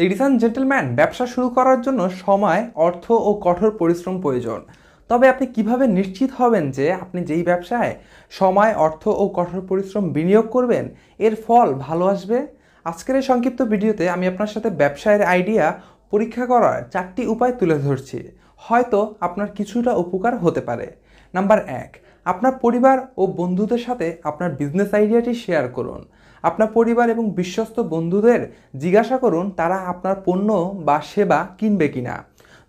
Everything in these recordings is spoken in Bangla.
লেডিস অ্যান্ড জেন্টেলম্যান ব্যবসা শুরু করার জন্য সময় অর্থ ও কঠোর পরিশ্রম প্রয়োজন তবে আপনি কিভাবে নিশ্চিত হবেন যে আপনি যেই ব্যবসায় সময় অর্থ ও কঠোর পরিশ্রম বিনিয়োগ করবেন এর ফল ভালো আসবে আজকের এই সংক্ষিপ্ত ভিডিওতে আমি আপনার সাথে ব্যবসায়ের আইডিয়া পরীক্ষা করার চারটি উপায় তুলে ধরছি হয়তো আপনার কিছুটা উপকার হতে পারে নাম্বার এক আপনার পরিবার ও বন্ধুদের সাথে আপনার বিজনেস আইডিয়াটি শেয়ার করুন আপনার পরিবার এবং বিশ্বস্ত বন্ধুদের জিজ্ঞাসা করুন তারা আপনার পণ্য বা সেবা কিনবে কিনা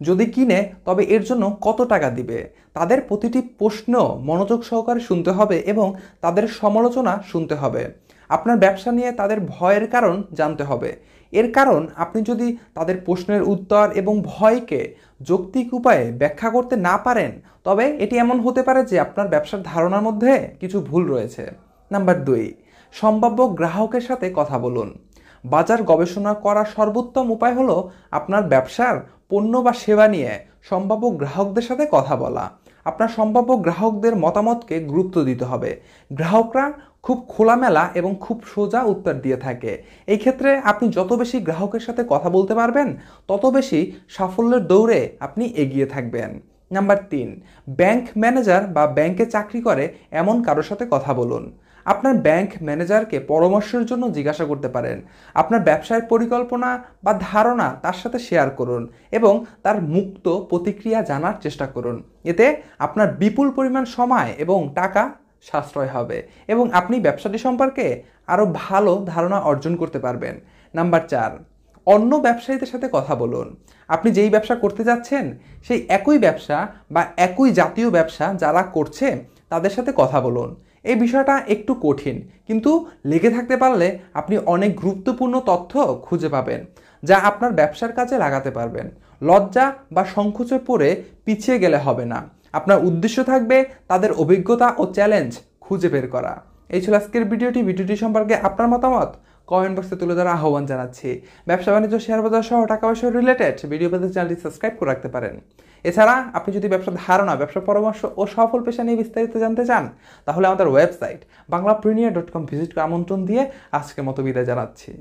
যদি কিনে তবে এর জন্য কত টাকা দিবে তাদের প্রতিটি প্রশ্ন মনোযোগ সহকারে শুনতে হবে এবং তাদের সমালোচনা শুনতে হবে আপনার ব্যবসা নিয়ে তাদের ভয়ের কারণ জানতে হবে এর কারণ আপনি যদি তাদের প্রশ্নের উত্তর এবং ভয়কে যৌক্তিক উপায়ে ব্যাখ্যা করতে না পারেন তবে এটি এমন হতে পারে যে আপনার ব্যবসার ধারণার মধ্যে কিছু ভুল রয়েছে নাম্বার দুই সম্ভাব্য গ্রাহকের সাথে কথা বলুন বাজার গবেষণা করার সর্বোত্তম উপায় হলো আপনার ব্যবসার পণ্য বা সেবা নিয়ে সম্ভাব্য গ্রাহকদের সাথে কথা বলা আপনার সম্ভাব্য গ্রাহকদের মতামতকে গুরুত্ব দিতে হবে গ্রাহকরা খুব খোলামেলা এবং খুব সোজা উত্তর দিয়ে থাকে এই ক্ষেত্রে আপনি যত বেশি গ্রাহকের সাথে কথা বলতে পারবেন তত বেশি সাফল্যের দৌড়ে আপনি এগিয়ে থাকবেন নাম্বার তিন ব্যাংক ম্যানেজার বা ব্যাংকে চাকরি করে এমন কারোর সাথে কথা বলুন আপনার ব্যাংক ম্যানেজারকে পরামর্শের জন্য জিজ্ঞাসা করতে পারেন আপনার ব্যবসায়ের পরিকল্পনা বা ধারণা তার সাথে শেয়ার করুন এবং তার মুক্ত প্রতিক্রিয়া জানার চেষ্টা করুন এতে আপনার বিপুল পরিমাণ সময় এবং টাকা সাশ্রয় হবে এবং আপনি ব্যবসাটি সম্পর্কে আরও ভালো ধারণা অর্জন করতে পারবেন নাম্বার চার অন্য ব্যবসায়ীদের সাথে কথা বলুন আপনি যেই ব্যবসা করতে যাচ্ছেন সেই একই ব্যবসা বা একই জাতীয় ব্যবসা যারা করছে তাদের সাথে কথা বলুন এই বিষয়টা একটু কঠিন কিন্তু লেগে থাকতে পারলে আপনি অনেক গুরুত্বপূর্ণ তথ্য খুঁজে পাবেন যা আপনার ব্যবসার কাজে লাগাতে পারবেন লজ্জা বা সংকোচে পড়ে পিছিয়ে গেলে হবে না আপনার উদ্দেশ্য থাকবে তাদের অভিজ্ঞতা ও চ্যালেঞ্জ খুঁজে বের করা এই ছিল আজকের ভিডিওটি ভিডিওটি সম্পর্কে আপনার মতামত কমেন্ট বক্সে তুলে ধরার আহ্বান জানাচ্ছি ব্যবসা বাণিজ্য শেয়ার বাজার সহ টাকা পয়সা রিলেটেড ভিডিও পেতে চ্যানেলটি সাবস্ক্রাইব করে রাখতে পারেন এছাড়া আপনি যদি ব্যবসা ধারণা ব্যবসা পরামর্শ ও সফল পেশা নিয়ে বিস্তারিত জানতে চান তাহলে আমাদের website Bangla premier dot com visit আমন্ত্রণ দিয়ে আজকের মতো বিদায় জানাচ্ছি